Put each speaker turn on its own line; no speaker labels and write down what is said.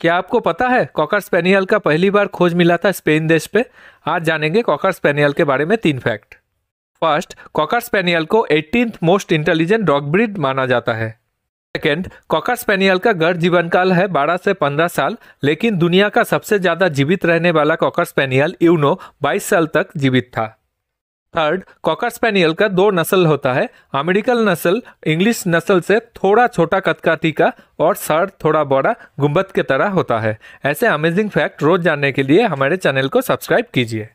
क्या आपको पता है कॉकर स्पेनियल का पहली बार खोज मिला था स्पेन देश पे आज जानेंगे कॉकर स्पेनियल के बारे में तीन फैक्ट फर्स्ट कॉकर स्पेनियल को eighteen most intelligent dog breed माना जाता है सेकेंड कॉकर स्पेनियल का गढ़ काल है 12 से 15 साल लेकिन दुनिया का सबसे ज़्यादा जीवित रहने वाला कॉकर स्पेनियल यूनो 22 साल तक जीवित था थर्ड कॉकर स्पेनियल का दो नस्ल होता है अमेरिकन नस्ल इंग्लिश नस्ल से थोड़ा छोटा कथकाती का और सर थोड़ा बड़ा गुंबद की तरह होता है ऐसे अमेजिंग फैक्ट रोज जानने के लिए हमारे चैनल को सब्सक्राइब कीजिए